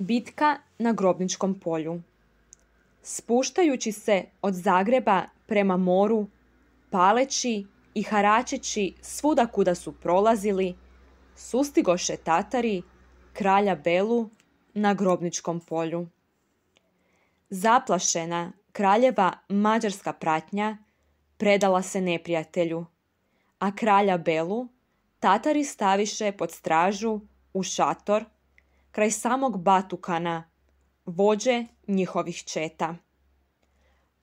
Bitka na Grobničkom polju. Spuštajući se od Zagreba prema moru, paleći i haračeći svuda kuda su prolazili, sustigoše Tatari, kralja Belu, na Grobničkom polju. Zaplašena kraljeva mađarska pratnja predala se neprijatelju, a kralja Belu Tatari staviše pod stražu u šator kraj samog Batukana, vođe njihovih četa.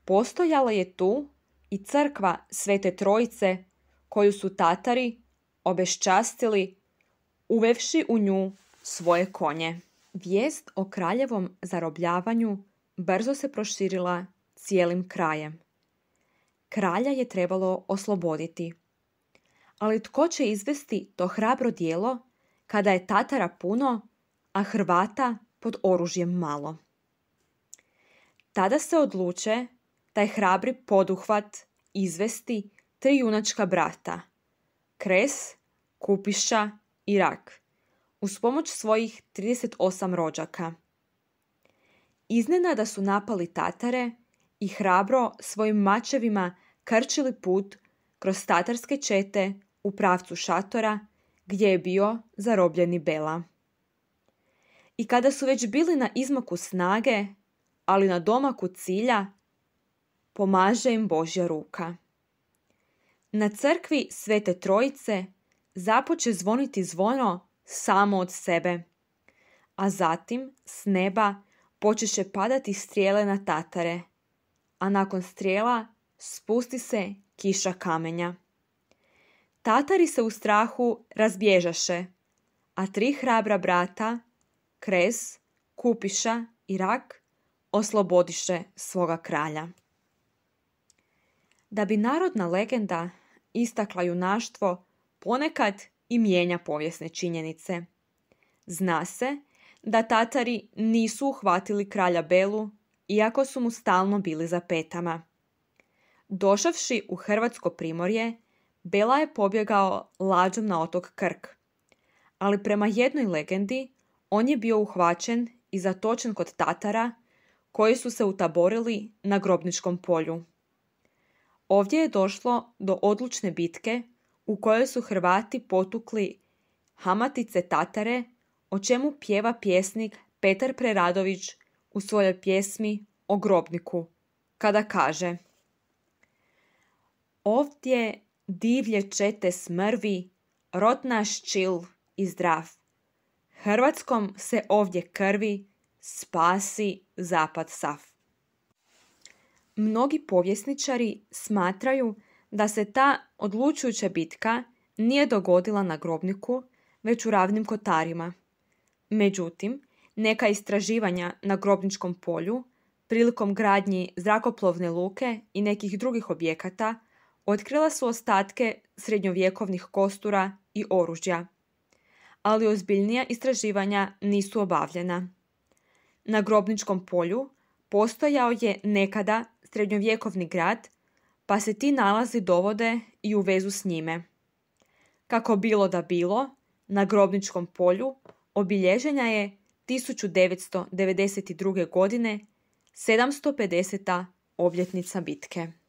Postojala je tu i crkva Svete Trojice koju su Tatari obeščastili uvevši u nju svoje konje. Vijest o kraljevom zarobljavanju brzo se proširila cijelim krajem. Kralja je trebalo osloboditi. Ali tko će izvesti to hrabro dijelo kada je Tatara puno a Hrvata pod oružjem malo. Tada se odluče taj hrabri poduhvat izvesti tri junačka brata, Kres, Kupiša i Rak, uz pomoć svojih 38 rođaka. Iznenada su napali Tatare i hrabro svojim mačevima krčili put kroz tatarske čete u pravcu šatora gdje je bio zarobljeni Bela i kada su već bili na izmaku snage, ali na domaku cilja, pomaže im Božja ruka. Na crkvi Svete Trojice započe zvoniti zvono samo od sebe, a zatim s neba počeše padati strijele na tatare, a nakon strijela spusti se kiša kamenja. Tatari se u strahu razbježaše, a tri hrabra brata – Kres, Kupiša i Rak oslobodiše svoga kralja. Da bi narodna legenda istakla junaštvo, ponekad i mijenja povijesne činjenice. Zna se da Tatari nisu uhvatili kralja Belu, iako su mu stalno bili za petama. Došavši u Hrvatsko primorje, Bela je pobjegao lađom na otok Krk. Ali prema jednoj legendi, on je bio uhvaćen i zatočen kod Tatara koji su se utaborili na grobničkom polju. Ovdje je došlo do odlučne bitke u kojoj su Hrvati potukli Hamatice Tatare, o čemu pjeva pjesnik Petar Preradović u svojoj pjesmi o grobniku, kada kaže Ovdje divlje čete smrvi, rot naš čil i zdrav – Hrvatskom se ovdje krvi, spasi zapad Saf. Mnogi povjesničari smatraju da se ta odlučujuća bitka nije dogodila na grobniku, već u ravnim kotarima. Međutim, neka istraživanja na grobničkom polju prilikom gradnji zrakoplovne luke i nekih drugih objekata otkrila su ostatke srednjovjekovnih kostura i oružja ali ozbiljnija istraživanja nisu obavljena. Na grobničkom polju postojao je nekada srednjovjekovni grad, pa se ti nalazi dovode i u vezu s njime. Kako bilo da bilo, na grobničkom polju obilježenja je 1992. godine 750. obljetnica bitke.